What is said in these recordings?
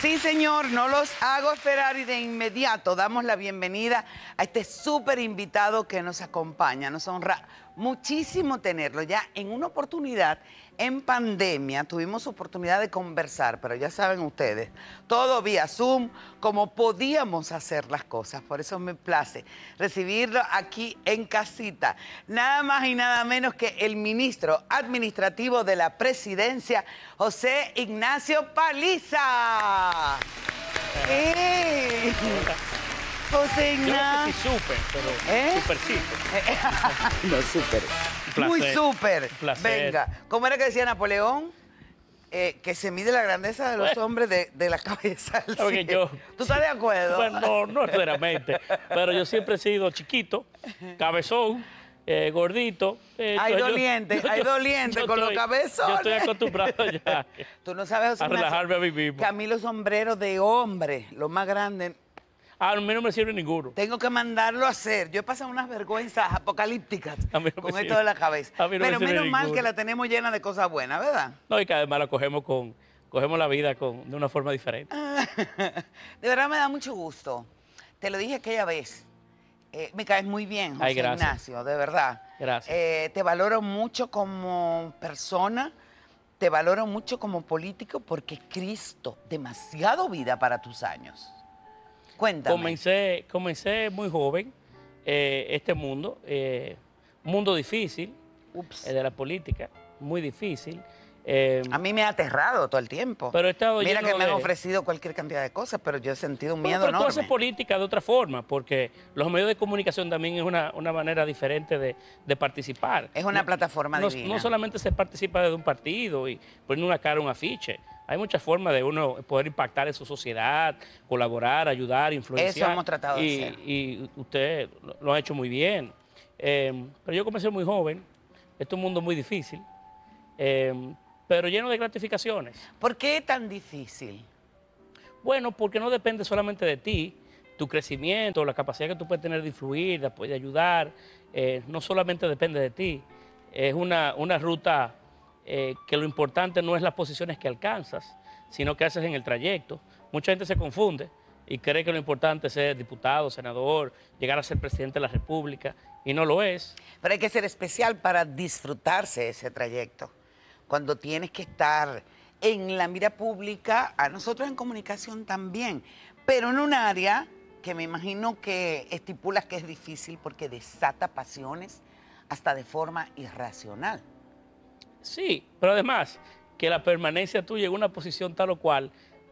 Sí, señor, no los hago esperar y de inmediato damos la bienvenida a este súper invitado que nos acompaña, nos honra muchísimo tenerlo. Ya en una oportunidad, en pandemia, tuvimos oportunidad de conversar, pero ya saben ustedes, todo vía Zoom, como podíamos hacer las cosas. Por eso me place recibirlo aquí en casita. Nada más y nada menos que el ministro administrativo de la presidencia, José Ignacio Paliza. José no sé si súper, pero ¿Eh? no, súper. Muy súper. Venga, ¿cómo era que decía Napoleón? Eh, que se mide la grandeza de los hombres de, la cabeza. Al yo, ¿Tú estás de acuerdo? Bueno, no, no necesariamente, pero yo siempre he sido chiquito, cabezón, eh, gordito. Eh, hay doliente, yo, hay doliente con los cabezones. Yo estoy acostumbrado ya. Tú no sabes, José, a relajarme a mí Que a mí los sombreros de hombre, los más grandes, a mí no me sirve ninguno. Tengo que mandarlo a hacer. Yo he pasado unas vergüenzas apocalípticas con esto de la cabeza. Pero menos mal que la tenemos llena de cosas buenas, ¿verdad? No, y que además la cogemos con, cogemos la vida de una forma diferente. de verdad me da mucho gusto. Te lo dije aquella vez. Eh, me caes muy bien, José Ignacio, de verdad. Gracias. Eh, te valoro mucho como persona, te valoro mucho como político, porque Cristo, demasiado vida para tus años. Comencé, comencé muy joven eh, este mundo, eh, mundo difícil eh, de la política, muy difícil. a mí me ha aterrado todo el tiempo. Pero he estado Mira que me han ofrecido cualquier cantidad de cosas, pero yo he sentido un miedo pero, pero enorme. política de otra forma, porque los medios de comunicación también es una, manera diferente de, participar. Es una plataforma no, divina. No solamente se participa desde un partido y poniendo una cara un afiche, hay muchas formas de uno poder impactar en su sociedad, colaborar, ayudar, influenciar. Eso hemos tratado y, de hacer. Y usted lo ha hecho muy bien. Em, pero yo comencé muy joven. Este es un mundo muy difícil, em, pero lleno de gratificaciones. ¿Por qué tan difícil? Bueno, porque no depende solamente de ti, tu crecimiento, la capacidad que tú puedes tener de influir, de, ayudar, eh, no solamente depende de ti. Es una, una ruta eh, que lo importante no es las posiciones que alcanzas, sino que haces en el trayecto. Mucha gente se confunde y cree que lo importante es ser diputado, senador, llegar a ser presidente de la República, y no lo es. Pero hay que ser especial para disfrutarse ese trayecto, cuando tienes que estar en la mira pública, a nosotros en comunicación también, pero en un área que me imagino que estipulas que es difícil porque desata pasiones hasta de forma irracional. Sí, pero además que la permanencia tuya en una posición tal o cual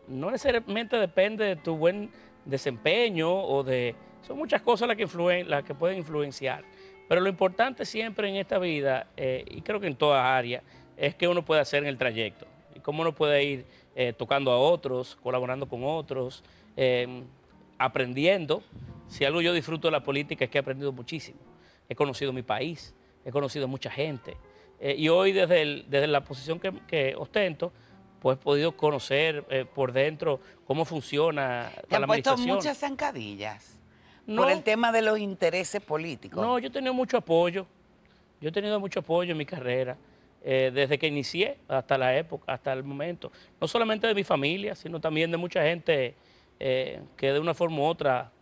no necesariamente depende de tu buen desempeño o de... Son muchas cosas las que, influen, las que pueden influenciar. Pero lo importante siempre en esta vida, eh, y creo que en todas áreas es que uno puede hacer en el trayecto. Y cómo uno puede ir eh, tocando a otros, colaborando con otros, em, aprendiendo. Si algo yo disfruto de la política es que he aprendido muchísimo. He conocido mi país, he conocido mucha gente, eh, y hoy desde, desde la posición que, ostento, pues he podido conocer eh, por dentro cómo funciona Te han puesto muchas zancadillas por el tema de los intereses políticos. No, yo he tenido mucho apoyo. Yo he tenido mucho apoyo en mi carrera, eh, desde que inicié hasta la época, hasta el momento. No solamente de mi familia, sino también de mucha gente que de una forma u otra,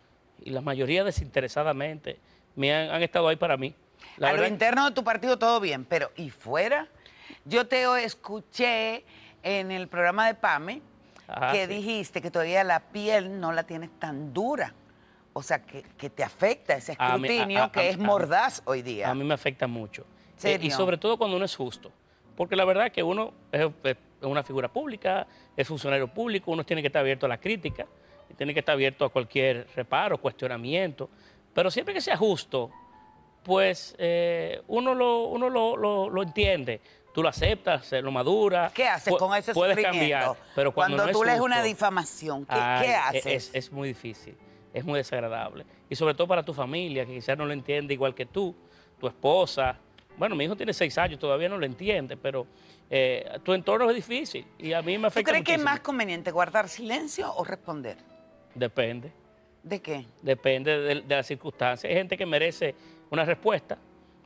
y la mayoría desinteresadamente, me han estado ahí para mí a lo interno de tu partido todo bien, pero ¿y fuera? Yo te escuché en el programa de PAME que dijiste que todavía la piel no la tienes tan dura. O sea, que, te afecta ese escrutinio que es mordaz hoy día. A mí me afecta mucho. Eh, y sobre todo cuando uno es justo. Porque la verdad es que uno es, es, una figura pública, es funcionario público, uno tiene que estar abierto a la crítica, tiene que estar abierto a cualquier reparo, cuestionamiento. Pero siempre que sea justo, pues eh, uno, lo, uno lo, entiende. Tú lo aceptas, lo maduras. ¿Qué haces con ese Puedes cambiar, pero cuando, tú lees una difamación, ¿qué, e-, haces? Es, muy difícil, es muy desagradable. Y sobre todo para tu familia, que quizás no lo entiende igual que tú, tu esposa. Bueno, mi hijo tiene seis años, todavía no lo entiende, pero eh, tu entorno es difícil y a mí me afecta ¿Tú crees que es más conveniente guardar silencio o responder? Depende. ¿De qué? Depende de las circunstancias. Hay gente que merece una respuesta,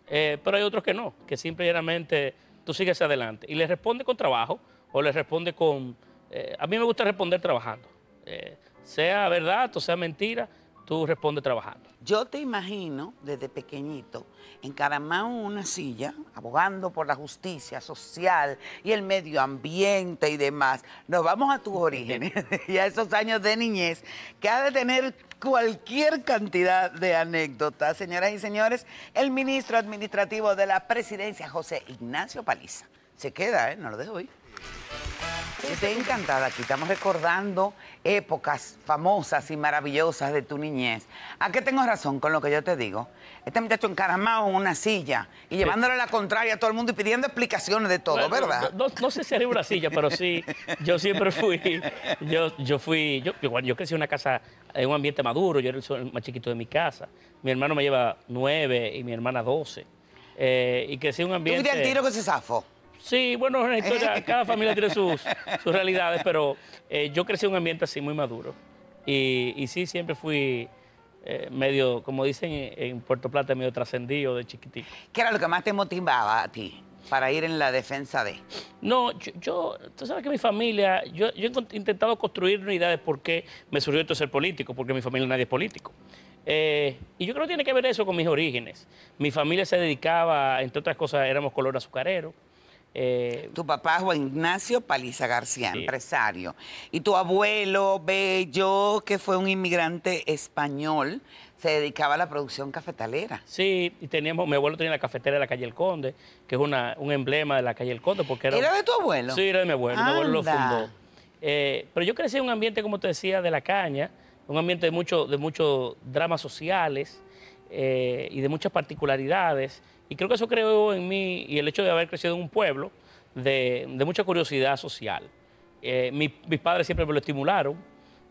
eh, pero hay otros que no, que simplemente tú sigues adelante. Y le responde con trabajo o le responde con... Eh, a mí me gusta responder trabajando. Eh, sea verdad o sea mentira, tú responde trabajando. Yo te imagino desde pequeñito encaramado en una silla, abogando por la justicia social y el medio ambiente y demás. Nos vamos a tus orígenes y a esos años de niñez que ha de tener cualquier cantidad de anécdotas. Señoras y señores, el ministro administrativo de la presidencia, José Ignacio Paliza. Se queda, ¿eh? No lo dejo hoy. Estoy encantada aquí. Estamos recordando épocas famosas y maravillosas de tu niñez. ¿A qué tengo razón con lo que yo te digo? Este muchacho encaramado en una silla y llevándole la contraria a todo el mundo y pidiendo explicaciones de todo, ¿verdad? No, sé si era una silla, pero sí, yo siempre fui. Yo, yo fui. Yo, crecí en una casa, en un ambiente maduro. Yo era el más chiquito de mi casa. Mi hermano me lleva nueve y mi hermana doce. Eh, y crecí en un ambiente. ¿Tú al tiro que se zafo. Sí, bueno, historia, cada familia tiene sus, realidades, pero eh, yo crecí en un ambiente así muy maduro. Y, sí, siempre fui eh, medio, como dicen en Puerto Plata, medio trascendido de chiquitito. ¿Qué era lo que más te motivaba a ti para ir en la defensa de? No, yo, tú sabes que mi familia, yo, he intentado construir unidades porque me surgió esto de ser político, porque mi familia nadie es político. Eh, y yo creo que tiene que ver eso con mis orígenes. Mi familia se dedicaba, entre otras cosas, éramos color azucarero. Eh, tu papá Juan Ignacio Paliza García, empresario. Y tu abuelo Bello, que fue un inmigrante español, se dedicaba a la producción cafetalera. Sí, y teníamos, mi abuelo tenía la cafetera de la calle El Conde, que es un emblema de la calle El Conde. Porque era, de tu abuelo? Sí, era de mi abuelo, mi abuelo lo fundó. Eh, pero yo crecí en un ambiente, como te decía, de la caña, un ambiente de muchos de muchos dramas sociales eh, y de muchas particularidades. Y creo que eso creó en mí y el hecho de haber crecido en un pueblo de, mucha curiosidad social. Eh, mis padres siempre me lo estimularon,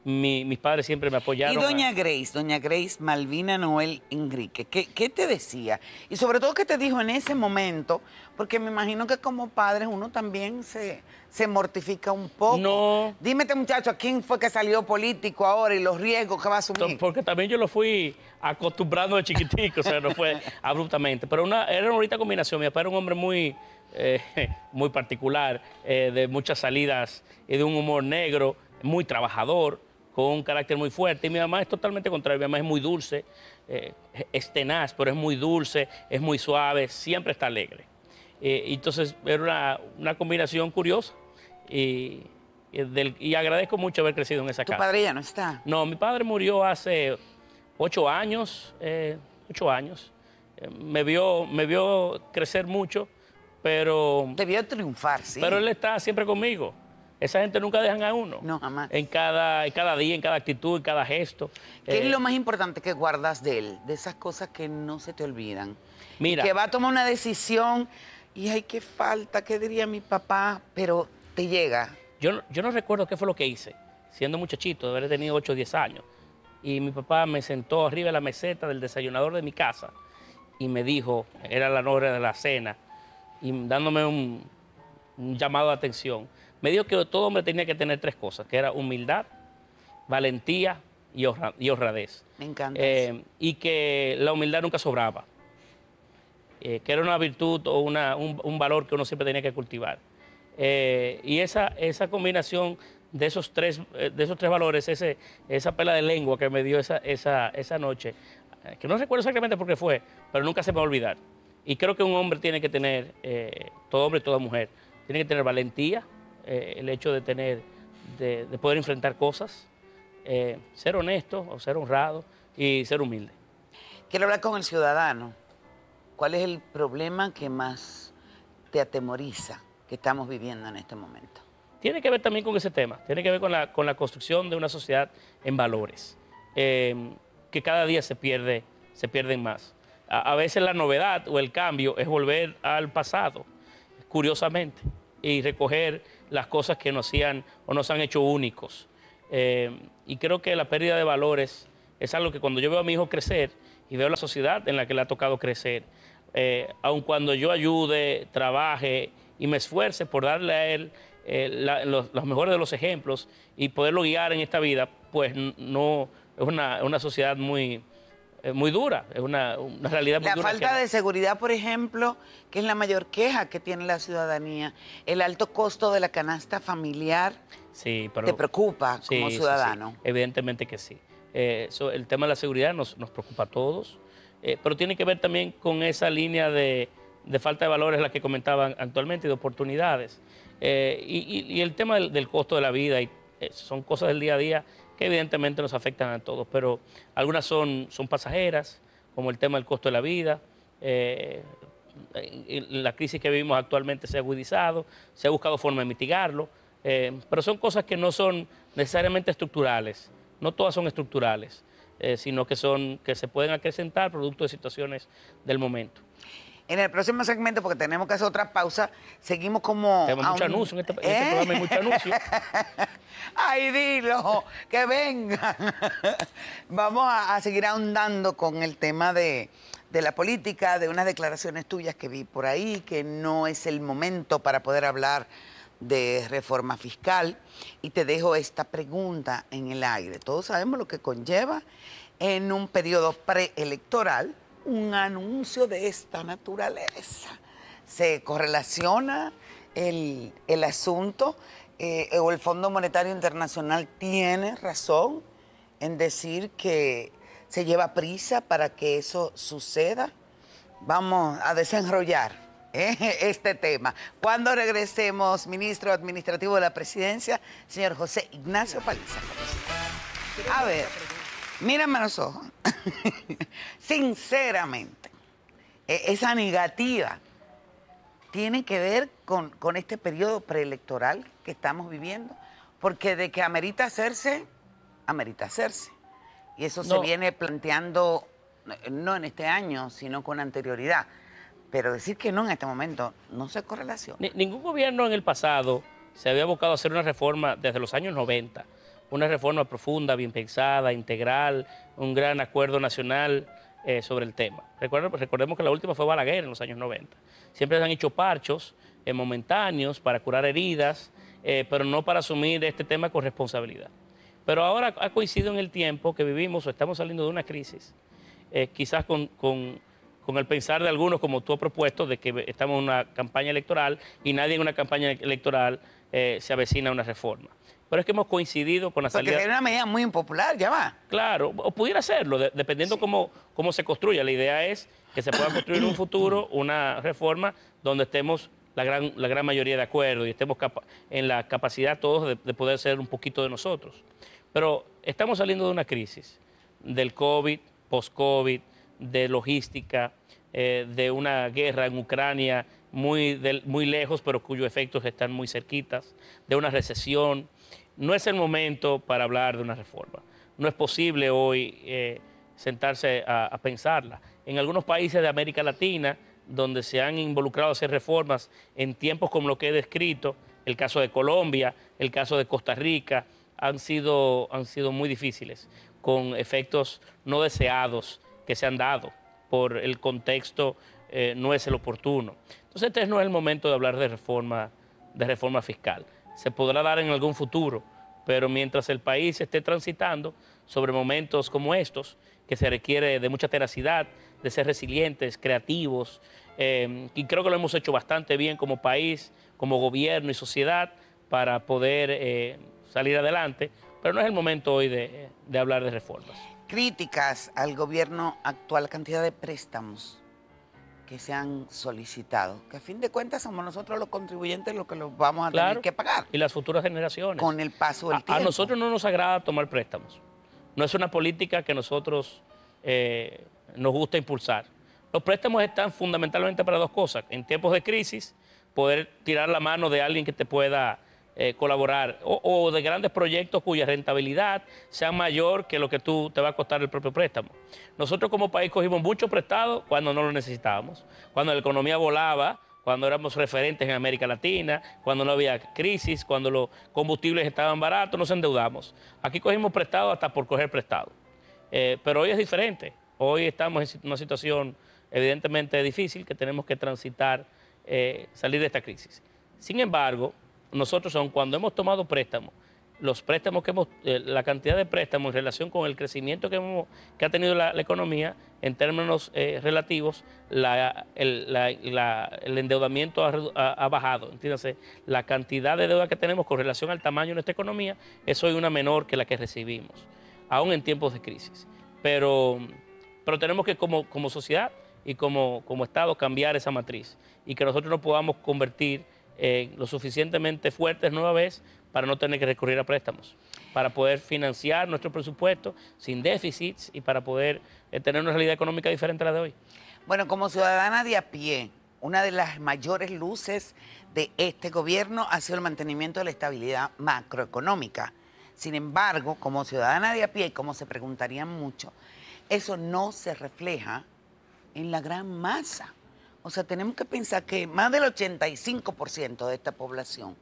mis padres siempre me apoyaron. Y doña Grace, doña Grace Malvina Noel Enrique, ¿qué, te decía? Y sobre todo, ¿qué te dijo en ese momento? Porque me imagino que como padres uno también se, se mortifica un poco. No. Dímete, este muchacho, ¿a quién fue que salió político ahora y los riesgos que va a asumir? Porque también yo lo fui acostumbrando de chiquitico, o sea, no fue abruptamente. Pero era una bonita combinación. Mi papá era un hombre muy, eh, muy particular, eh, de muchas salidas y de un humor negro, muy trabajador, con un carácter muy fuerte. Y mi mamá es totalmente contrario. Mi mamá es muy dulce, eh, es tenaz, pero es muy dulce, es muy suave, siempre está alegre. entonces, era una, combinación curiosa. Y, agradezco mucho haber crecido en esa casa. ¿Tu padre ya no está? No, mi padre murió hace ocho años, eh, ocho años. Eh, me, vio, me vio crecer mucho, pero... Te vio triunfar, sí. Pero él está siempre conmigo. Esa gente nunca dejan a uno. No, jamás. En cada, en cada día, en cada actitud, en cada gesto. ¿Qué es eh, lo más importante que guardas de él? De esas cosas que no se te olvidan. Mira. que va a tomar una decisión y, ay, qué falta, qué diría mi papá, pero te llega. Yo, yo no recuerdo qué fue lo que hice, siendo muchachito, de haber tenido ocho o 10 años y mi papá me sentó arriba de la meseta del desayunador de mi casa y me dijo, era la hora de la cena, y dándome un, llamado de atención, me dijo que todo hombre tenía que tener tres cosas, que era humildad, valentía y, y honradez. Me encanta. Eh, y que la humildad nunca sobraba, eh, que era una virtud o un, valor que uno siempre tenía que cultivar. Eh, y esa, esa combinación de esos tres, eh, de esos tres valores, esa pela de lengua que me dio esa, noche, eh, que no recuerdo exactamente por qué fue, pero nunca se me va a olvidar. Y creo que un hombre tiene que tener, eh, todo hombre y toda mujer, tiene que tener valentía, el hecho de tener, de, poder enfrentar cosas, ser honesto o ser honrado y ser humilde. Quiero hablar con el ciudadano. ¿Cuál es el problema que más te atemoriza que estamos viviendo en este momento? tiene que ver también con ese tema, tiene que ver con la, con la construcción de una sociedad en valores, em, que cada día se pierde, se pierden más. A, veces la novedad o el cambio es volver al pasado, curiosamente, y recoger las cosas que nos hacían o nos han hecho únicos. Em, y creo que la pérdida de valores es algo que cuando yo veo a mi hijo crecer y veo la sociedad en la que le ha tocado crecer, eh, aun cuando yo ayude, trabaje y me esfuerce por darle a él eh, los, mejores de los ejemplos y poderlo guiar en esta vida, pues no es una, sociedad muy, eh, muy dura, es una, realidad muy dura. La falta de seguridad, por ejemplo, que es la mayor queja que tiene la ciudadanía, el alto costo de la canasta familiar, sí, pero... ¿te preocupa como ciudadano? Evidentemente que sí. Eh, el tema de la seguridad nos, preocupa a todos, pero tiene que ver también con esa línea de, de falta de valores, la que comentaban actualmente, de oportunidades. Eh, y, el tema del, costo de la vida, eh, son cosas del día a día que evidentemente nos afectan a todos, pero algunas son, son pasajeras, como el tema del costo de la vida. Eh, la crisis que vivimos actualmente se ha agudizado, se ha buscado forma de mitigarlo, pero son cosas que no son necesariamente estructurales, no todas son estructurales, sino que, son, que se pueden acrecentar producto de situaciones del momento. En el próximo segmento, porque tenemos que hacer otra pausa, seguimos como. Tenemos mucho anuncio este- en este, programa, hay mucho eh. anuncio. Ay, dilo, que venga. Vamos a, seguir ahondando con el tema de, de la política, de unas declaraciones tuyas que vi por ahí, que no es el momento para poder hablar de reforma fiscal. Y te dejo esta pregunta en el aire. Todos sabemos lo que conlleva en un periodo preelectoral un anuncio de esta naturaleza. Se correlaciona el, asunto eh, o el Fondo Monetario Internacional tiene razón en decir que se lleva prisa para que eso suceda. Vamos a desenrollar eh, este tema. Cuando regresemos, ministro administrativo de la presidencia, señor José Ignacio Paliza. A ver. Mírame a los ojos. Sinceramente, e, esa negativa tiene que ver con, este periodo preelectoral que estamos viviendo, porque de que amerita hacerse, amerita hacerse. Y eso se viene planteando no en este año, sino con anterioridad. Pero decir que no en este momento no se correlaciona. ningún gobierno en el pasado se había buscado hacer una reforma desde los años 90 una reforma profunda, bien pensada, integral, un gran acuerdo nacional eh, sobre el tema. recordemos que la última fue Balaguer en los años 90. Siempre se han hecho parchos eh, momentáneos para curar heridas, eh, pero no para asumir este tema con responsabilidad. Pero ahora ha coincidido en el tiempo que vivimos o estamos saliendo de una crisis, quizás con, el pensar de algunos, como tú has propuesto, de que estamos en una campaña electoral y nadie en una campaña electoral se avecina a una reforma pero es que hemos coincidido con la salida. Porque una medida muy impopular, ya va. Claro, o pudiera serlo, dependiendo cómo, se construya. La idea es que se pueda construir un futuro, una reforma donde estemos la gran, la gran mayoría de acuerdo y estemos en la capacidad todos de, poder ser un poquito de nosotros. Pero estamos saliendo de una crisis, del COVID, post-COVID, de logística, eh, de una guerra en Ucrania muy, muy lejos, pero cuyos efectos están muy cerquitas, de una recesión, no es el momento para hablar de una reforma. No es posible hoy eh, sentarse a, pensarla. En algunos países de América Latina, donde se han involucrado a hacer reformas en tiempos como lo que he descrito, el caso de Colombia, el caso de Costa Rica, han sido, han sido muy difíciles, con efectos no deseados que se han dado por el contexto eh, no es el oportuno. Entonces este no es el momento de hablar de reforma, de reforma fiscal se podrá dar en algún futuro, pero mientras el país esté transitando sobre momentos como estos, que se requiere de mucha tenacidad, de ser resilientes, creativos, em, y creo que lo hemos hecho bastante bien como país, como gobierno y sociedad para poder eh, salir adelante, pero no es el momento hoy de, de hablar de reformas. Críticas al gobierno actual, cantidad de préstamos que se han solicitado, que a fin de cuentas somos nosotros los contribuyentes los que los vamos a tener que pagar. Y las futuras generaciones. Con el paso del a, tiempo. A nosotros no nos agrada tomar préstamos. No es una política que nosotros eh, nos gusta impulsar. Los préstamos están fundamentalmente para dos cosas. En tiempos de crisis, poder tirar la mano de alguien que te pueda eh, colaborar o, de grandes proyectos cuya rentabilidad sea mayor que lo que tú te va a costar el propio préstamo. Nosotros como país cogimos mucho prestado cuando no lo necesitábamos, cuando la economía volaba, cuando éramos referentes en América Latina, cuando no había crisis, cuando los combustibles estaban baratos, nos endeudamos. Aquí cogimos prestado hasta por coger prestado. Eh, pero hoy es diferente. Hoy estamos en una situación evidentemente difícil que tenemos que transitar, eh, salir de esta crisis. Sin embargo, nosotros, aun cuando hemos tomado préstamos, los préstamos que hemos, eh, la cantidad de préstamos en relación con el crecimiento que, hemos, que ha tenido la, economía, en términos eh, relativos, el, endeudamiento ha, bajado. Entiéndase, la cantidad de deuda que tenemos con relación al tamaño de nuestra economía es hoy una menor que la que recibimos, aún en tiempos de crisis. Pero, pero tenemos que, como, como sociedad y como, como Estado, cambiar esa matriz y que nosotros no podamos convertir lo suficientemente fuertes nueva vez para no tener que recurrir a préstamos, para poder financiar nuestro presupuesto sin déficits y para poder eh, tener una realidad económica diferente a la de hoy. Bueno, como ciudadana de a pie, una de las mayores luces de este gobierno ha sido el mantenimiento de la estabilidad macroeconómica. Sin embargo, como ciudadana de a pie, y como se preguntarían mucho, eso no se refleja en la gran masa o sea, tenemos que pensar que más del 85% de esta población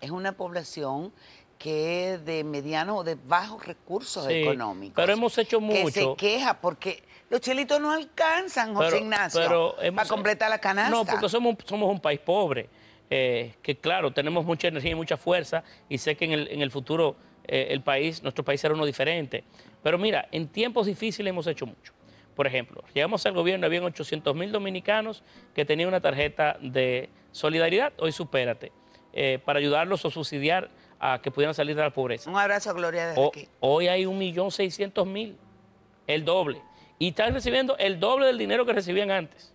es una población que es de mediano o de bajos recursos económicos. Pero hemos hecho mucho. Que se queja porque los chelitos no alcanzan, José Ignacio, para eh, completar la canasta. No, porque somos, somos un país pobre, eh, que claro, tenemos mucha energía y mucha fuerza, y sé que en el, en el futuro eh, el país, nuestro país será uno diferente. Pero mira, en tiempos difíciles hemos hecho mucho. Por ejemplo, llegamos al gobierno, habían 800 mil dominicanos que tenían una tarjeta de solidaridad, hoy supérate, eh, para ayudarlos o subsidiar a que pudieran salir de la pobreza. Un abrazo, Gloria, de aquí. Hoy hay 1.600.000, el doble. Y están recibiendo el doble del dinero que recibían antes.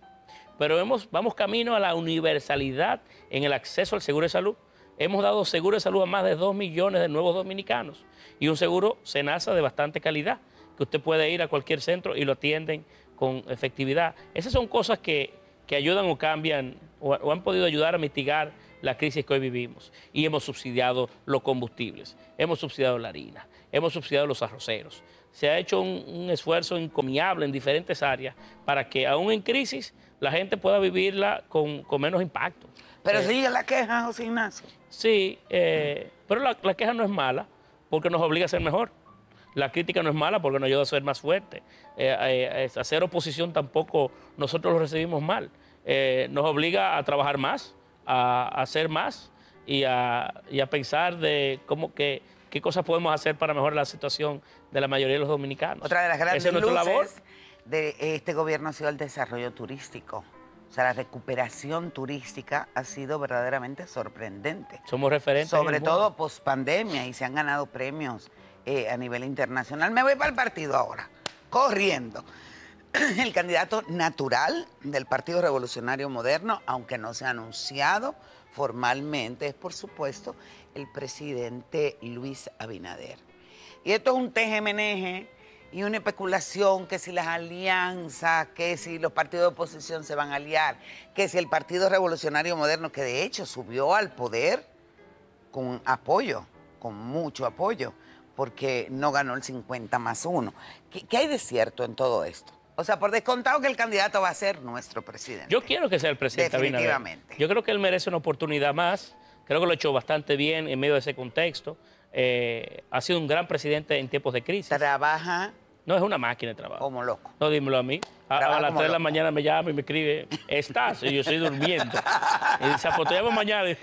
Pero vamos camino a la universalidad en el acceso al seguro de salud. Hemos dado seguro de salud a más de 2 millones de nuevos dominicanos y un seguro Senasa de bastante calidad que usted puede ir a cualquier centro y lo atienden con efectividad. Esas son cosas que, ayudan o cambian o, han podido ayudar a mitigar la crisis que hoy vivimos. Y hemos subsidiado los combustibles, hemos subsidiado la harina, hemos subsidiado los arroceros. Se ha hecho un, esfuerzo encomiable en diferentes áreas para que aún en crisis la gente pueda vivirla con, menos impacto. Pero sigue la queja, José Ignacio. Sí, eh, pero la, la queja no es mala porque nos obliga a ser mejor. La crítica no es mala porque nos ayuda a ser más fuerte. Eh, eh, hacer oposición tampoco nosotros lo recibimos mal. Eh, nos obliga a trabajar más, a, hacer más y a, pensar de cómo que qué cosas podemos hacer para mejorar la situación de la mayoría de los dominicanos. Otra de las grandes luces de este gobierno ha sido el desarrollo turístico. O sea, la recuperación turística ha sido verdaderamente sorprendente. Somos referentes. Sobre todo post pandemia y se han ganado premios eh, a nivel internacional. Me voy para el partido ahora, corriendo. El candidato natural del Partido Revolucionario Moderno, aunque no se ha anunciado formalmente, es por supuesto el presidente Luis Abinader. Y esto es un tejemeneje y una especulación que si las alianzas, que si los partidos de oposición se van a aliar, que si el Partido Revolucionario Moderno, que de hecho subió al poder con apoyo, con mucho apoyo, porque no ganó el 50 más uno. ¿Qué, hay de cierto en todo esto? O sea, por descontado que el candidato va a ser nuestro presidente. Yo quiero que sea el presidente. Definitivamente. Yo creo que él merece una oportunidad más. Creo que lo ha hecho bastante bien en medio de ese contexto. Eh, ha sido un gran presidente en tiempos de crisis. Trabaja no es una máquina de trabajo. Como loco. No, dímelo a mí. A, las 3 de la mañana me llama y me escribe, estás, y yo estoy durmiendo. Y dice, pues mañana. Y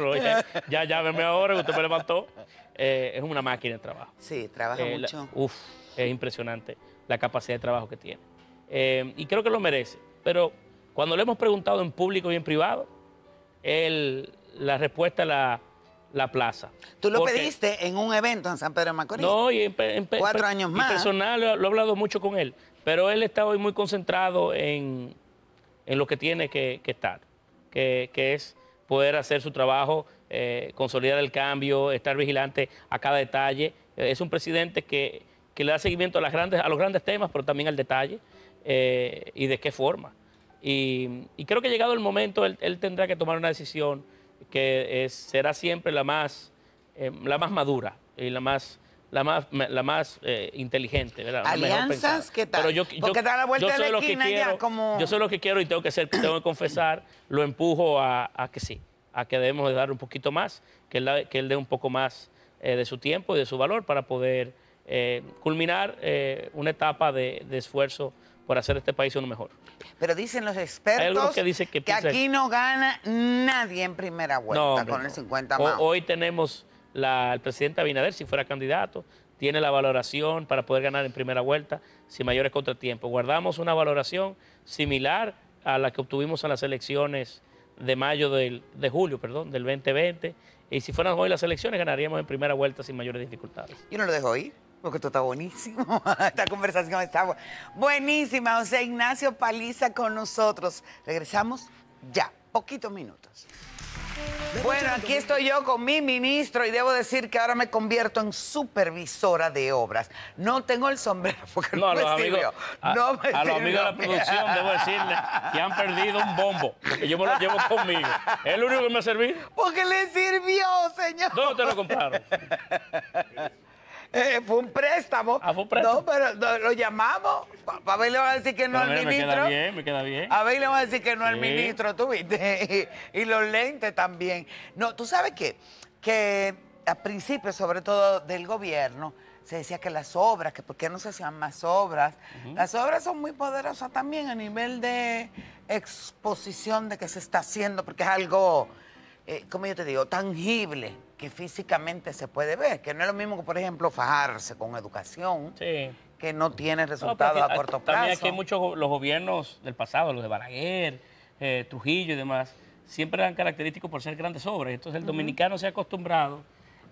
ya, llámeme ahora, usted me levantó. Eh, es una máquina de trabajo. Sí, trabaja eh, mucho. uf, es impresionante la capacidad de trabajo que tiene. Eh, y creo que lo merece. Pero cuando le hemos preguntado en público y en privado, la respuesta la, la plaza. Tú lo pediste en un evento en San Pedro de Macorís. No, y en, cuatro años más. personal lo, he hablado mucho con él, pero él está hoy muy concentrado en, lo que tiene que, estar, que, que, es poder hacer su trabajo eh, consolidar el cambio, estar vigilante a cada detalle. Eh, es un presidente que, que, le da seguimiento a, las grandes, a los grandes temas, pero también al detalle eh, y de qué forma. Y, creo que llegado el momento, él, tendrá que tomar una decisión que será siempre la más, la más madura y la más la más, la más inteligente, Alianzas, ¿qué tal? yo, Porque da la vuelta la quiero, Yo sé lo que quiero y tengo que ser, tengo que confesar, lo empujo a que sí a que debemos de dar un poquito más, que él, dé un poco más eh, de su tiempo y de su valor para poder eh, culminar eh, una etapa de, esfuerzo por hacer este país uno mejor. Pero dicen los expertos que, aquí no gana nadie en primera vuelta con el 50 Hoy tenemos la, el presidente Abinader, si fuera candidato, tiene la valoración para poder ganar en primera vuelta sin mayores contratiempos. Guardamos una valoración similar a la que obtuvimos en las elecciones de mayo del, de julio, perdón, del 2020. Y si fueran hoy las elecciones, ganaríamos en primera vuelta sin mayores dificultades. Yo no lo dejo ir, porque esto está buenísimo. Esta conversación está buenísima. José Ignacio Paliza con nosotros. Regresamos ya, poquitos minutos. Bueno, aquí estoy yo con mi ministro y debo decir que ahora me convierto en supervisora de obras. No tengo el sombrero porque no, los a, los amigos de la producción debo decirles que han perdido un bombo, Que yo me lo llevo conmigo. Es el único que me ha servido. Porque le sirvió, señor. ¿Dónde te lo compraron? Eh, fue un préstamo. Ah, fue un préstamo. No, pero lo llamamos. A ver, le van a decir que no pero al ministro. Me queda bien, me queda bien. A ver, le vamos a decir que no al ministro, tú viste. Y, los lentes también. No, tú sabes qué? que a principio, sobre todo del gobierno, se decía que las obras, que por qué no se hacían más obras. Las obras son muy poderosas también a nivel de exposición de que se está haciendo, porque es algo, eh, como yo te digo, tangible que físicamente se puede ver, que no es lo mismo que, por ejemplo, fajarse con educación, que no tiene resultados a corto plazo. También aquí hay muchos los gobiernos del pasado, los de Balaguer, eh, Trujillo y demás, siempre eran característicos por ser grandes obras. Entonces el dominicano se ha acostumbrado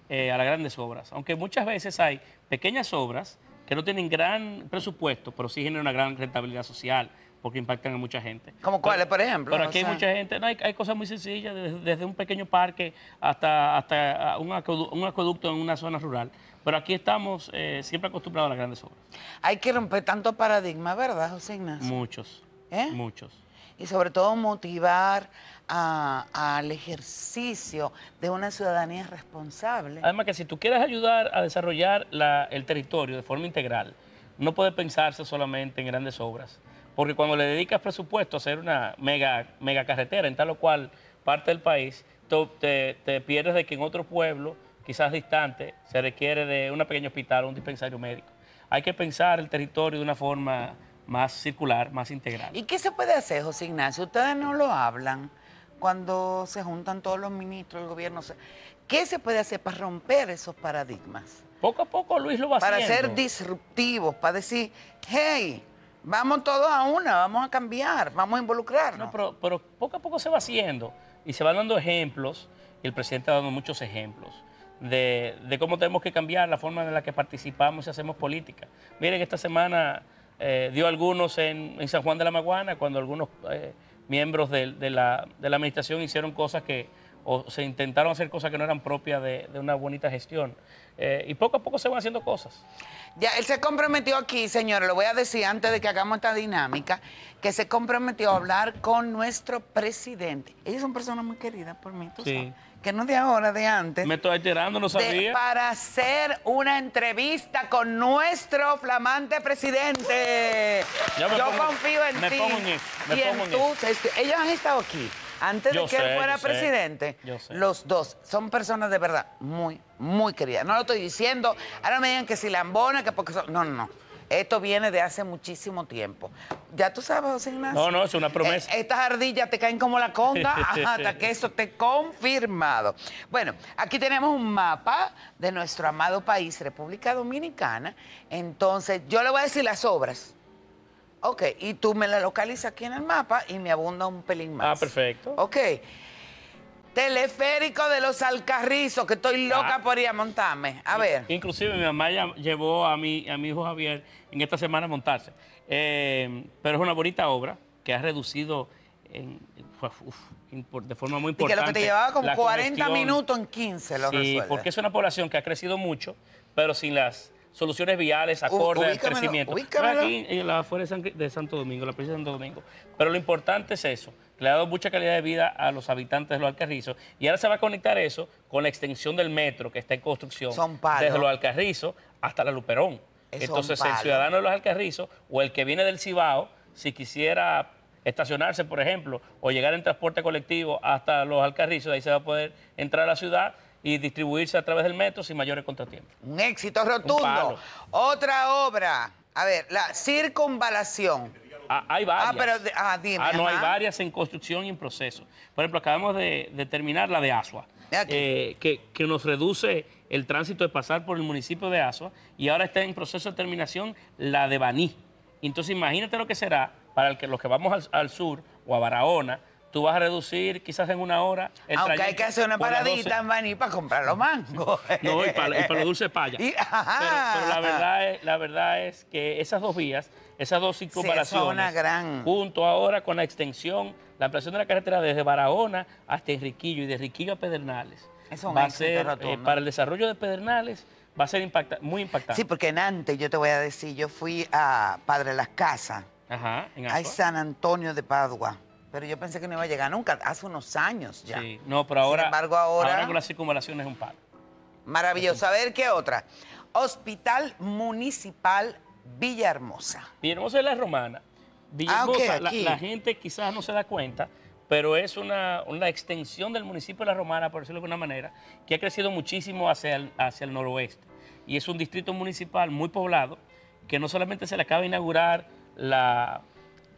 eh, a las grandes obras, aunque muchas veces hay pequeñas obras que no tienen gran presupuesto, pero sí generan una gran rentabilidad social, porque impactan a mucha gente. ¿Como cuáles, por ejemplo? Pero aquí hay mucha gente, no, hay, cosas muy sencillas, desde, un pequeño parque hasta, uh, un, acueducto, en una zona rural. Pero aquí estamos eh, siempre acostumbrados a las grandes obras. Hay que romper tanto paradigma, ¿verdad, José Ignacio? Muchos, ¿Eh? muchos. Y sobre todo motivar al ejercicio de una ciudadanía responsable. Además que si tú quieres ayudar a desarrollar el territorio de forma integral, no puede pensarse solamente en grandes obras. Porque cuando le dedicas presupuesto a hacer una mega, mega carretera en tal o cual parte del país, te, te pierdes de que en otro pueblo, quizás distante, se requiere de un pequeño hospital o un dispensario médico. Hay que pensar el territorio de una forma más circular, más integral. ¿Y qué se puede hacer, José Ignacio? Ustedes no lo hablan cuando se juntan todos los ministros del gobierno. ¿Qué se puede hacer para romper esos paradigmas? Poco a poco Luis lo va para haciendo. Para ser disruptivos, para decir, hey, Vamos todos a una, vamos a cambiar, vamos a involucrarnos. No, pero, pero poco a poco se va haciendo y se van dando ejemplos, y el presidente ha dado muchos ejemplos. De, cómo tenemos que cambiar la forma en la que participamos y hacemos política. Miren, esta semana eh, dio algunos en, San Juan de la Maguana, cuando algunos eh, miembros de, la, administración hicieron cosas que o se intentaron hacer cosas que no eran propias de, una bonita gestión. Eh, y poco a poco se van haciendo cosas. Ya, él se comprometió aquí, señores, lo voy a decir antes de que hagamos esta dinámica, que se comprometió a hablar con nuestro presidente. Ella es una persona muy querida por mí, tú Que no de ahora, de antes. Me estoy alterando, no sabía. para hacer una entrevista con nuestro flamante presidente. Yo, confío en ti. y en, tú, Ellos han estado aquí. Antes de que él fuera presidente, los dos son personas de verdad muy, muy queridas. No lo estoy diciendo, ahora me digan que si lambona, que porque son... No, no, no. Esto viene de hace muchísimo tiempo. Ya tú sabes, José Ignacio. No, no, es una promesa. Eh, estas ardillas te caen como la conga hasta que eso esté confirmado. Bueno, aquí tenemos un mapa de nuestro amado país, República Dominicana. Entonces, yo le voy a decir las obras Ok, y tú me la localizas aquí en el mapa y me abunda un pelín más. Ah, perfecto. Ok. Teleférico de los Alcarrizos, que estoy loca ah. por ir a montarme. A ver. Inclusive mi mamá ya llevó a mi, a mi hijo Javier en esta semana a montarse. Eh, pero es una bonita obra que ha reducido en, de forma muy importante. Y que lo que te llevaba como 40 minutos en 15 lo sí, porque es una población que ha crecido mucho, pero sin las soluciones viales acorde al crecimiento. aquí en la afuera de, Santo Domingo, la provincia de Santo Domingo. Pero lo importante es eso, le ha dado mucha calidad de vida a los habitantes de los Alcarrizos y ahora se va a conectar eso con la extensión del metro que está en construcción desde los Alcarrizos hasta la Luperón. Entonces, el ciudadano de los Alcarrizos o el que viene del Cibao, si quisiera estacionarse, por ejemplo, o llegar en transporte colectivo hasta los Alcarrizos, ahí se va a poder entrar a la ciudad y distribuirse a través del metro sin mayores contratiempos. Un éxito rotundo. Otra obra. A ver, la circunvalación. Ah, hay varias. Ah, pero ah, dime, ah, no, hay varias en construcción y en proceso. Por ejemplo, acabamos de, terminar la de Asua, eh, que, nos reduce el tránsito de pasar por el municipio de Asua y ahora está en proceso de terminación la de Baní. Entonces, imagínate lo que será para los que vamos al sur o a Barahona tú vas a reducir quizás en una hora. El Aunque ah, hay que hacer una paradita, Maní, para comprar los mangos. no, y para, y para los dulces paya. pero, la, verdad es, la verdad es que esas dos vías, esas dos circunvalaciones, junto ahora con la extensión, la ampliación de la carretera desde Barahona hasta Enriquillo y de Enriquillo a Pedernales, es va a ser, eh, para el desarrollo de Pedernales, va a ser muy impactante. Sí, porque en antes, yo te voy a decir, yo fui a Padre Las Casas, Ajá, Hay San Antonio de Padua. Pero yo pensé que no iba a llegar nunca, hace unos años ya. Sí, no, pero ahora. Sin embargo, ahora. Ahora con las circunvalaciones es un par. Maravilloso. A ver, ¿qué otra? Hospital Municipal Villahermosa. Villahermosa es la romana. Ah, Villahermosa, la, gente quizás no se da cuenta, pero es una, extensión del municipio de la romana, por decirlo de alguna manera, que ha crecido muchísimo hacia hacia el noroeste. Y es un distrito municipal muy poblado que no solamente se le acaba de inaugurar la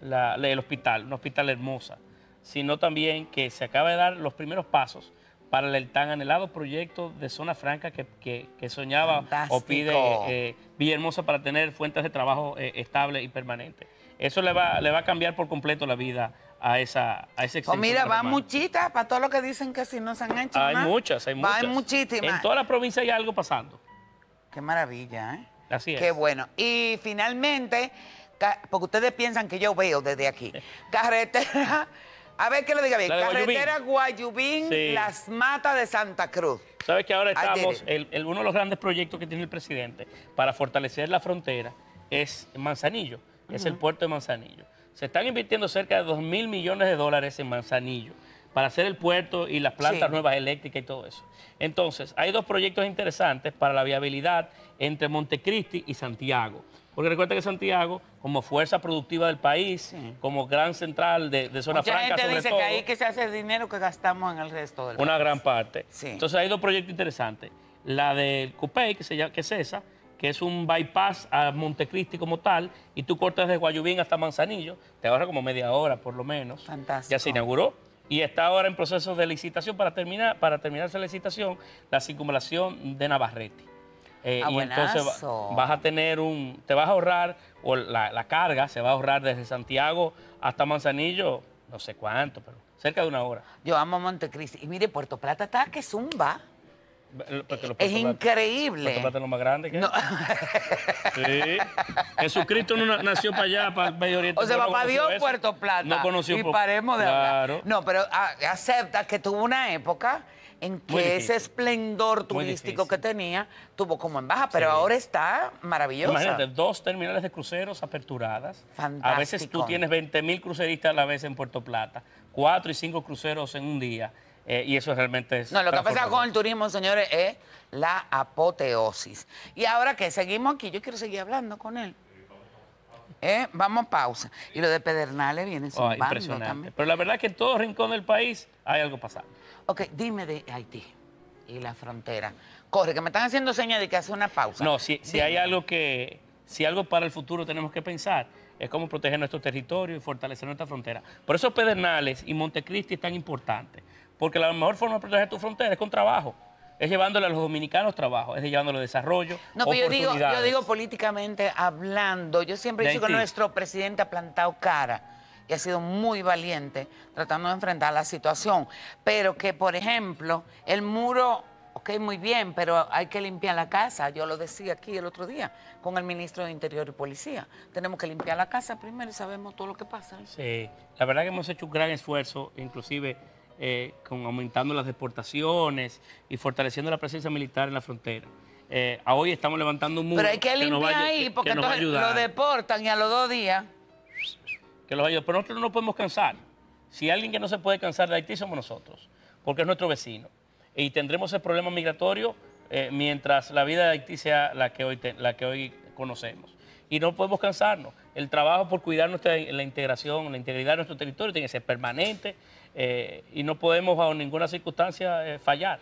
el hospital, un hospital hermosa, sino también que se acaba de dar los primeros pasos para el tan anhelado proyecto de zona franca que, soñaba o pide eh, Villa Villahermosa para tener fuentes de trabajo eh, estable estables y permanente Eso le va, a cambiar por completo la vida a esa a ese pues mira, va muchita para todo lo que dicen que si no se han hecho. Hay muchas, hay muchas. hay muchísimas. En toda la provincia hay algo pasando. Qué maravilla, ¿eh? Así es. Qué bueno. Y finalmente porque ustedes piensan que yo veo desde aquí. Carretera, a ver qué le diga bien. Carretera Guayubín, Las Matas de Santa Cruz. Sabes que ahora estamos, uno de los grandes proyectos que tiene el presidente para fortalecer la frontera es Manzanillo, es el puerto de Manzanillo. Se están invirtiendo cerca de 2 mil millones de dólares en Manzanillo para hacer el puerto y las plantas nuevas eléctricas y todo eso. Entonces, hay dos proyectos interesantes para la viabilidad entre Montecristi y Santiago. Porque recuerda que Santiago, como fuerza productiva del país, como gran central de, zona Mucha franca, gente dice que ahí que se hace el dinero que gastamos en el resto del Una gran parte. Entonces hay dos proyectos interesantes. La del Cupé, que, se llama, que es esa, que es un bypass a Montecristi como tal, y tú cortas de Guayubín hasta Manzanillo, te ahorra como media hora por lo menos. Fantástico. Ya se inauguró y está ahora en proceso de licitación para terminar, para terminar la licitación, la circunvalación de Navarrete. Eh, ah, y entonces vas a tener un, te vas a ahorrar, o la, la, carga se va a ahorrar desde Santiago hasta Manzanillo, no sé cuánto, pero cerca de una hora. Yo amo Montecristi. Y mire, Puerto Plata está que zumba. es increíble. Puerto Plata es lo más grande que Sí. Jesucristo no nació para allá, para el Medio Oriente. O sea, no Dios Puerto Plata. No conoció. Y paremos de claro. hablar. No, pero ah, acepta que tuvo una época en que ese esplendor turístico que tenía tuvo como en baja, pero ahora está maravillosa. Imagínate, dos terminales de cruceros aperturadas. Fantástico. A veces tú tienes 20.000 cruceristas a la vez en Puerto Plata, cuatro y cinco cruceros en un día. Eh, y eso realmente es. No, lo que pasa con el turismo, señores, es la apoteosis. Y ahora que seguimos aquí, yo quiero seguir hablando con él. Eh, vamos pausa. Y lo de Pedernales viene oh, impresionante. También. Pero la verdad es que en todo rincón del país hay algo pasando. Ok, dime de Haití y la frontera. Corre, que me están haciendo señas de que hace una pausa. No, si, hay algo que, si algo para el futuro tenemos que pensar, es cómo proteger nuestro territorio y fortalecer nuestra frontera. Por eso Pedernales y Montecristi es tan importante, porque la mejor forma de proteger tu frontera es con trabajo. Es llevándole a los dominicanos trabajo, es llevándole desarrollo. No, pero yo digo, yo digo políticamente hablando. Yo siempre he dicho que nuestro presidente ha plantado cara y ha sido muy valiente tratando de enfrentar la situación. Pero que, por ejemplo, el muro, ok, muy bien, pero hay que limpiar la casa. Yo lo decía aquí el otro día con el ministro de Interior y Policía. Tenemos que limpiar la casa primero y sabemos todo lo que pasa. Sí, la verdad que hemos hecho un gran esfuerzo, inclusive eh, con aumentando las deportaciones y fortaleciendo la presencia militar en la frontera. Eh, hoy estamos levantando un muro. Pero hay que, limpiar ahí, porque entonces lo deportan y a los dos días que los Pero nosotros no podemos cansar. Si hay alguien que no se puede cansar de Haití somos nosotros, porque es nuestro vecino. Y tendremos el problema migratorio eh, mientras la vida de Haití sea la que hoy, la que hoy conocemos. Y no podemos cansarnos. El trabajo por cuidar nuestra, la integración, la integridad de nuestro territorio tiene que ser permanente eh, y no podemos bajo ninguna circunstancia eh, fallar.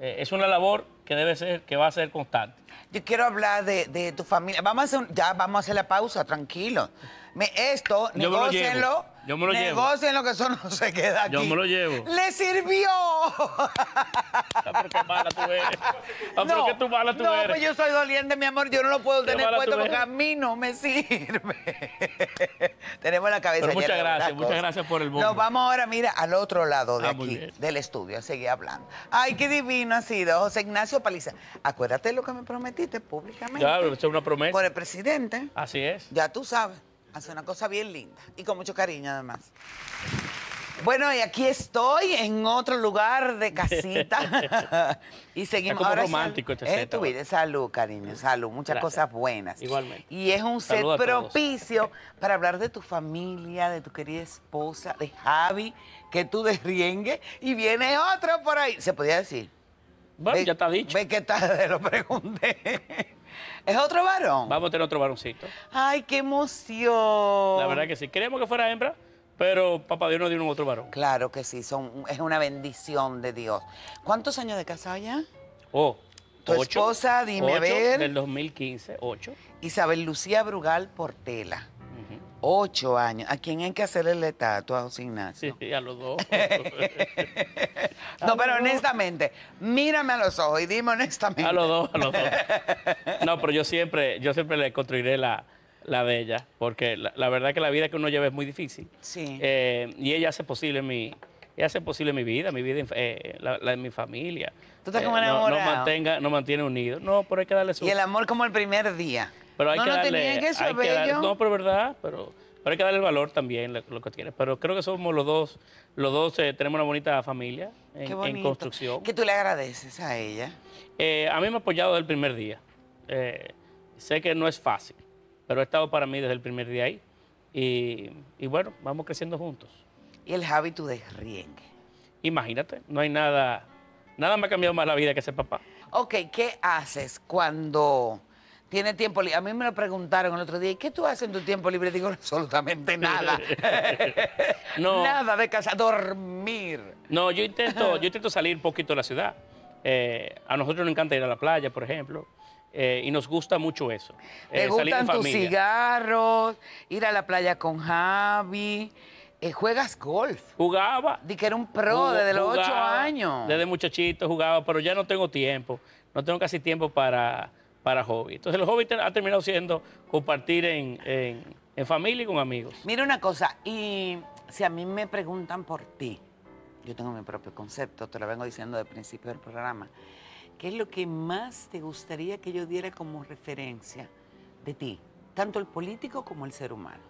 Eh, es una labor que debe ser, que va a ser constante. Yo quiero hablar de, tu familia. Vamos a hacer, ya vamos a hacer la pausa, tranquilo. Me, esto, negócenlo. Yo me lo llevo. lo que eso no se queda aquí. Yo me lo llevo. ¡Le sirvió! Ah, qué mala eres? Ah, no, qué mala eres? No, pues yo soy doliente, mi amor. Yo no lo puedo tener puesto porque a mí no me sirve. Tenemos la cabeza llena muchas gracias, muchas gracias por el mundo. Nos vamos ahora, mira, al otro lado de ah, aquí, del estudio, a seguir hablando. Ay, qué divino ha sido José Ignacio Paliza. Acuérdate lo que me prometiste públicamente. Claro, es una promesa. Por el presidente. Así es. Ya tú sabes. Hace una cosa bien linda y con mucho cariño además. Bueno, y aquí estoy en otro lugar de casita. y seguimos. Este es como romántico tu vida, salud, cariño, salud, muchas cosas buenas. Igualmente. Y es un set propicio para hablar de tu familia, de tu querida esposa, de Javi, que tú desriengues. y viene otro por ahí. ¿Se podía decir? Bueno, ya está dicho. Ve que tarde lo pregunté. ¿Es otro varón? Vamos a tener otro varoncito. Ay, qué emoción. La verdad que sí. creemos que fuera hembra, pero papá Dios nos dio un otro varón. Claro que sí, son, es una bendición de Dios. ¿Cuántos años de casada ya? Oh, tu esposa, dime ocho a ver. 2015, ocho. Isabel Lucía Brugal Portela. Ocho años. ¿A quién hay que hacerle el estatua, a Sí, a los dos. no, pero honestamente, mírame a los ojos y dime honestamente. A los dos, a los dos. No, pero yo siempre, yo siempre le construiré la, la de ella, porque la, verdad que la vida que uno lleva es muy difícil. Sí. Eh, y ella hace posible mi, ella hace posible mi vida, mi vida, eh, la, de mi familia. ¿Tú estás eh, como enamorado? No, mantenga, no mantiene unido. No, pero hay que darle Y el amor como el primer día. Pero hay que darle. hay que no, pero verdad, pero, hay que darle el valor también, lo, que tiene. Pero creo que somos los dos, los dos eh, tenemos una bonita familia en, construcción. ¿Qué tú le agradeces a ella? Eh, a mí me ha apoyado desde el primer día. Eh, sé que no es fácil, pero ha estado para mí desde el primer día ahí. Y, bueno, vamos creciendo juntos. Y el hábito de riengue Imagínate, no hay nada, nada me ha cambiado más la vida que ser papá. Ok, ¿qué haces cuando tiene tiempo libre. A mí me lo preguntaron el otro día, ¿qué tú haces en tu tiempo libre? Digo, absolutamente nada. Nada de casa, dormir. No, yo intento, yo intento salir un poquito de la ciudad. Eh, a nosotros nos encanta ir a la playa, por ejemplo. Eh, y nos gusta mucho eso. ¿Te eh, gustan tus cigarros, ir a la playa con Javi. ¿Juegas golf? Jugaba. Dije que era un pro desde los ocho años. Desde muchachito jugaba, pero ya no tengo tiempo. No tengo casi tiempo para para hobby. Entonces el hobby ha terminado siendo compartir en, familia y con amigos. Mira una cosa, y si a mí me preguntan por ti, yo tengo mi propio concepto, te lo vengo diciendo desde el principio del programa, ¿qué es lo que más te gustaría que yo diera como referencia de ti, tanto el político como el ser humano?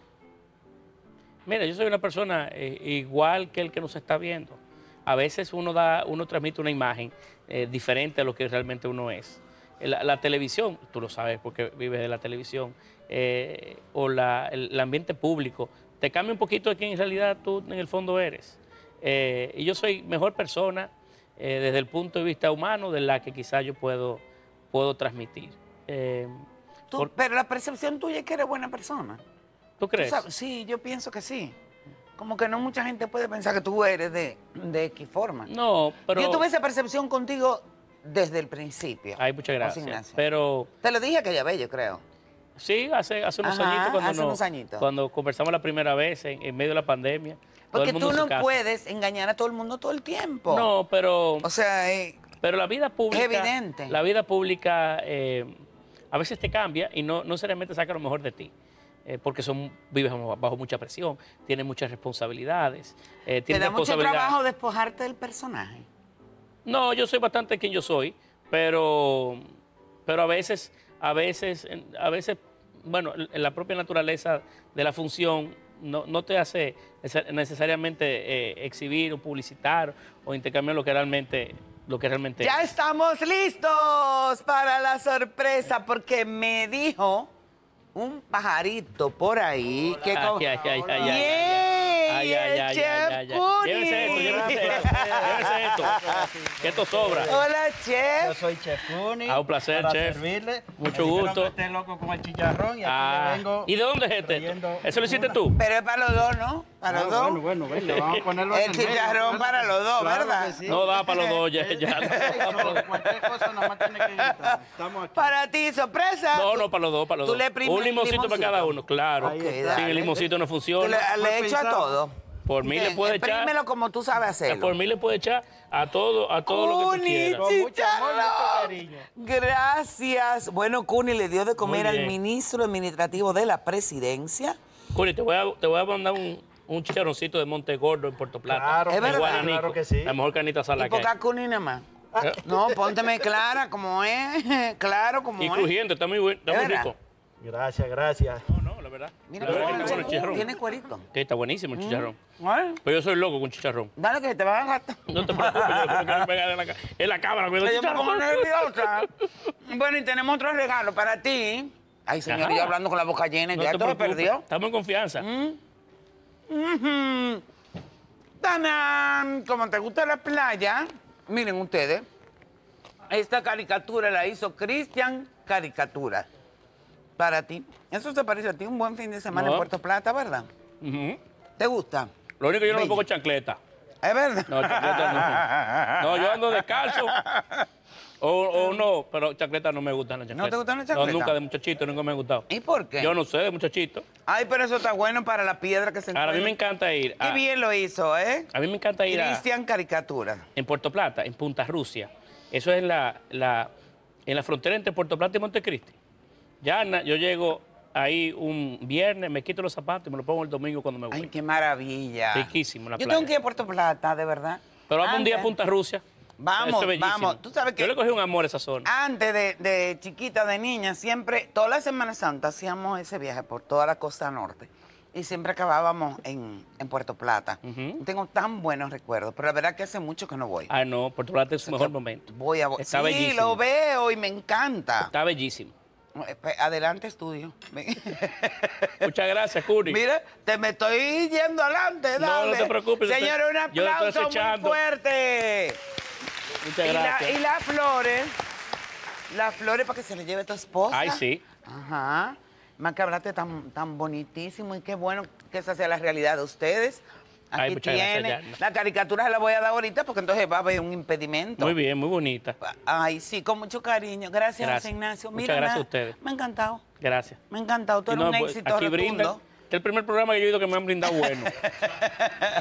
Mira, yo soy una persona eh, igual que el que nos está viendo. A veces uno da, uno transmite una imagen eh, diferente a lo que realmente uno es la, televisión, tú lo sabes porque vives de la televisión, eh, o la, el, ambiente público, te cambia un poquito de quién en realidad tú en el fondo eres. Eh, y yo soy mejor persona eh, desde el punto de vista humano de la que quizás yo puedo, puedo transmitir. Pero la percepción tuya es que eres buena persona. ¿Tú crees? sí, yo pienso que sí como que no mucha gente puede pensar que tú eres de, de X forma. No, pero... Yo tuve esa percepción contigo desde el principio. hay muchas gracias. Pero... Te lo dije aquella vez, yo creo. Sí, hace, hace unos añitos cuando conversamos la primera vez en, medio de la pandemia. Porque tú no puedes engañar a todo el mundo todo el tiempo. No, pero. O sea, eh, pero la vida pública. Es evidente. La vida pública eh, a veces te cambia y no, no seriamente saca lo mejor de ti. Eh, porque son, vives bajo mucha presión, tienes muchas responsabilidades. Te da mucho trabajo despojarte del personaje. No, yo soy bastante quien yo soy, pero, pero a veces, a veces, a veces, bueno, la propia naturaleza de la función no, te hace necesariamente exhibir o publicitar o intercambiar lo que realmente lo que realmente Ya estamos listos para la sorpresa porque me dijo un pajarito por ahí que ay, ay, ay, ay, Chef Puri. Llévese esto, llévese esto. esto. Que esto sobra. Hola, Chef. Yo soy Chef ah, un placer, Chef. Servirle. Mucho gusto. Este loco con el chicharrón y aquí ah, vengo. ¿Y de dónde es este? ¿Eso lo hiciste tú? Pero es para los dos, ¿no? Para los dos. Bueno, bueno, vamos a ponerlo El chicharrón para los dos, ¿verdad? No da para los dos, ya. Cualquier cosa nomás tiene que Estamos aquí. Para ti, sorpresa. No, no, para los dos, para los dos. Un limosito para cada uno, claro. Sin el limosito no funciona. Le echo a todo. Por mí eh, le puede echar. Dímelo como tú sabes eh, hacerlo. Por mí le puede echar a todo, a todo Cuni, lo que tú quieras. mucho cariño. Gracias. Bueno, Cuni le dio de comer al ministro administrativo de la presidencia. Cuni, te voy a, te voy a mandar un, un chicharroncito de Monte Gordo en Puerto Plata. Claro, es verdad. claro que sí. La mejor carnita salada. Y poca cunina más. No, pónteme clara como es, claro como es. Y crujiente, está muy bueno, está muy rico. Gracias, gracias. No, no, la verdad. Mira, la verdad está bueno Tiene cuerito. Sí, está buenísimo el mm. chicharrón. ¿Cuál? Pero yo soy loco con chicharrón. Dale que te vas a gastar. No te preocupes, yo me pegar en la, en la cámara con el Yo me nerviosa. bueno, y tenemos otro regalo para ti. Ay, señor, yo hablando con la boca llena, ya todo perdió. Estamos en confianza. ¿Mm? ¡Tanán! Como te gusta la playa, miren ustedes, esta caricatura la hizo Cristian Caricatura. Para ti. Eso te parece a ti un buen fin de semana en Puerto Plata, ¿verdad? ¿Te gusta? Lo único que yo no pongo chancleta. ¿Es verdad? No, chancleta no. No, yo ando descalzo. O, no, pero chacletas no me gustan las ¿No te gustan las chacletas? No, nunca de muchachito, nunca me ha gustado. ¿Y por qué? Yo no sé, de muchachito. Ay, pero eso está bueno para la piedra que se encuentra. Ahora, a mí me encanta ir Qué bien lo hizo, ¿eh? A mí me encanta ir Cristian a... Cristian Caricatura. En Puerto Plata, en Punta Rusia. Eso es la, la, en la frontera entre Puerto Plata y Montecristi. Ya yo llego ahí un viernes, me quito los zapatos y me los pongo el domingo cuando me voy. Ay, qué maravilla. Riquísimo Yo tengo que ir a Puerto Plata, de verdad. Pero vamos un día a Punta Rusia. Vamos, vamos. Tú sabes que Yo le cogí un amor a esa zona. Antes de, chiquita, de niña, siempre, toda la Semana Santa hacíamos ese viaje por toda la costa norte y siempre acabábamos en, Puerto Plata. Tengo tan buenos recuerdos, pero la verdad que hace mucho que no voy. Ah, no, Puerto Plata es su mejor momento. Voy a Está sí, lo veo y me encanta. Está bellísimo. Eh, pues, adelante, estudio. Muchas gracias, Curi. Mira, te me estoy yendo adelante, dale. No, no te preocupes. señores, un aplauso muy fuerte y las flores, las flores para que se le lleve tu esposa. Ay, sí. Ajá. Más que hablaste tan, tan bonitísimo y qué bueno que esa sea la realidad de ustedes. Aquí Ay, la caricatura se la voy a dar ahorita porque entonces va a haber un impedimento. Muy bien, muy bonita. Ay, sí, con mucho cariño. Gracias, Ignacio. Muchas a ustedes. Me ha encantado. Gracias. Me ha encantado. todo un pues, éxito aquí rotundo. es el primer programa que yo he oído que me han brindado bueno.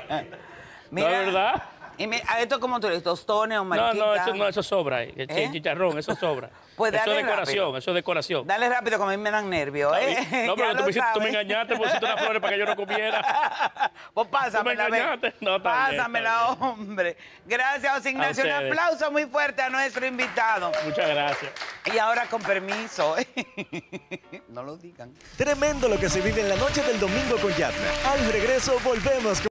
Mira, verdad? Y ah, esto como tú le tostones o marquita? No, no, eso, no, eso sobra, eh, ¿Eh? chicharrón, eso sobra. Pues eso es decoración, eso es decoración. Dale rápido, que a mí me dan nervios, ¿eh? No, pero tú, me engañaste, pusiste unas flores para que yo no comiera. Pues pásamela, me engañaste? No, pásamela, hombre. Gracias, José Ignacio. Un aplauso muy fuerte a nuestro invitado. Muchas gracias. Y ahora, con permiso, ¿eh? no lo digan. Tremendo lo que se vive en la noche del domingo con Yatna. Al regreso, volvemos